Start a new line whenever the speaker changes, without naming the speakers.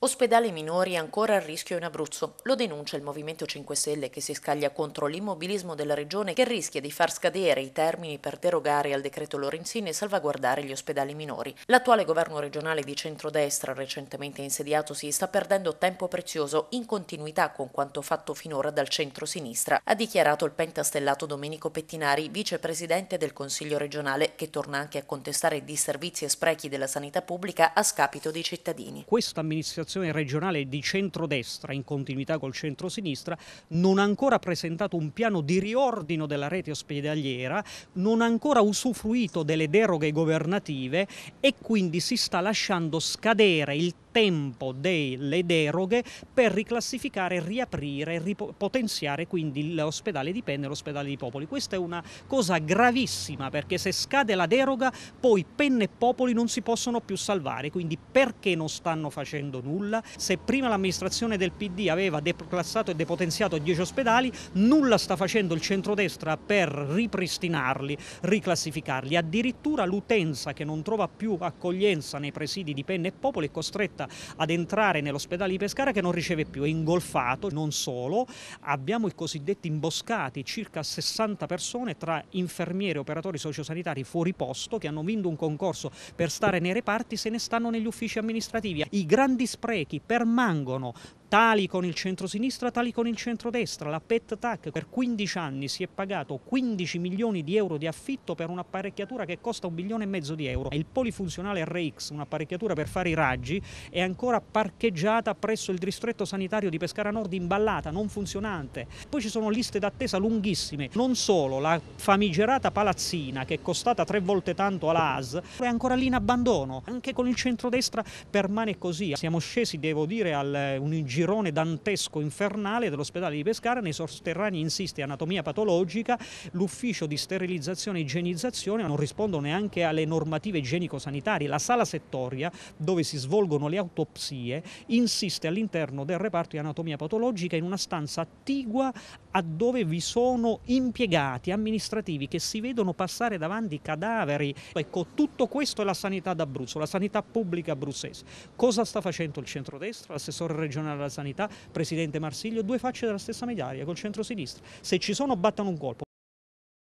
Ospedale minori ancora a rischio in Abruzzo. Lo denuncia il Movimento 5 Stelle che si scaglia contro l'immobilismo della regione che rischia di far scadere i termini per derogare al decreto Lorenzini e salvaguardare gli ospedali minori. L'attuale governo regionale di centrodestra recentemente insediatosi sta perdendo tempo prezioso in continuità con quanto fatto finora dal centro-sinistra, ha dichiarato il pentastellato Domenico Pettinari, vicepresidente del Consiglio regionale, che torna anche a contestare disservizi e sprechi della sanità pubblica a scapito dei cittadini.
Questa amministrazione amministrazione regionale di centrodestra in continuità col centrosinistra non ha ancora presentato un piano di riordino della rete ospedaliera, non ha ancora usufruito delle deroghe governative e quindi si sta lasciando scadere il tempo tempo delle deroghe per riclassificare, riaprire, potenziare quindi l'ospedale di Penne e l'ospedale di Popoli. Questa è una cosa gravissima perché se scade la deroga poi Penne e Popoli non si possono più salvare, quindi perché non stanno facendo nulla? Se prima l'amministrazione del PD aveva declassato e depotenziato 10 ospedali, nulla sta facendo il centrodestra per ripristinarli, riclassificarli. Addirittura l'utenza che non trova più accoglienza nei presidi di Penne e Popoli è costretta ad entrare nell'ospedale di Pescara che non riceve più, è ingolfato, non solo, abbiamo i cosiddetti imboscati, circa 60 persone tra infermieri e operatori sociosanitari fuori posto che hanno vinto un concorso per stare nei reparti se ne stanno negli uffici amministrativi. I grandi sprechi permangono, tali con il centro-sinistra, tali con il centro-destra. La PET TAC per 15 anni si è pagato 15 milioni di euro di affitto per un'apparecchiatura che costa un milione e mezzo di euro. Il polifunzionale RX, un'apparecchiatura per fare i raggi, è ancora parcheggiata presso il distretto sanitario di Pescara Nord imballata, non funzionante. Poi ci sono liste d'attesa lunghissime. Non solo, la famigerata palazzina che è costata tre volte tanto alla AS è ancora lì in abbandono. Anche con il centro-destra permane così. Siamo scesi, devo dire, al eh, un ingegnere girone dantesco infernale dell'ospedale di Pescara, nei sotterranei insiste anatomia patologica, l'ufficio di sterilizzazione e igienizzazione non rispondono neanche alle normative igienico-sanitarie, la sala settoria dove si svolgono le autopsie insiste all'interno del reparto di anatomia patologica in una stanza attigua a dove vi sono impiegati amministrativi che si vedono passare davanti cadaveri. Ecco, tutto questo è la sanità d'Abruzzo, la sanità pubblica abruzzese. Cosa sta facendo il centrodestra, l'assessore regionale alla della sanità, presidente Marsiglio, due facce della stessa medaglia col centro-sinistra. Se ci sono battono un colpo.